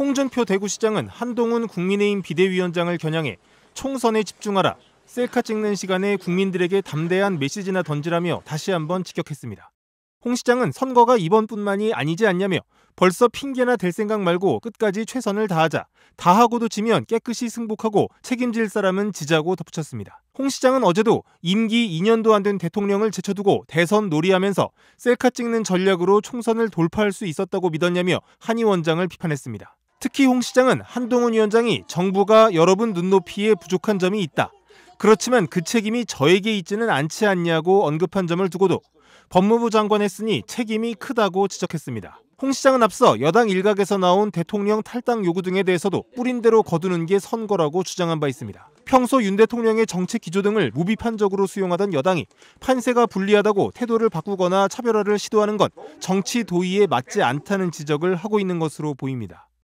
홍준표 대구시장은 한동훈 국민의힘 비대위원장을 겨냥해 총선에 집중하라, 셀카 찍는 시간에 국민들에게 담대한 메시지나 던지라며 다시 한번 직격했습니다. 홍 시장은 선거가 이번뿐만이 아니지 않냐며 벌써 핑계나 될 생각 말고 끝까지 최선을 다하자. 다 하고도 지면 깨끗이 승복하고 책임질 사람은 지자고 덧붙였습니다. 홍 시장은 어제도 임기 2년도 안 된 대통령을 제쳐두고 대선 놀이하면서 셀카 찍는 전략으로 총선을 돌파할 수 있었다고 믿었냐며 한의 원장을 비판했습니다. 특히 홍 시장은 한동훈 위원장이 정부가 여러분 눈높이에 부족한 점이 있다. 그렇지만 그 책임이 저에게 있지는 않지 않냐고 언급한 점을 두고도 법무부 장관 했으니 책임이 크다고 지적했습니다. 홍 시장은 앞서 여당 일각에서 나온 대통령 탈당 요구 등에 대해서도 뿌린대로 거두는 게 선거라고 주장한 바 있습니다. 평소 윤 대통령의 정책 기조 등을 무비판적으로 수용하던 여당이 판세가 불리하다고 태도를 바꾸거나 차별화를 시도하는 건 정치 도의에 맞지 않다는 지적을 하고 있는 것으로 보입니다.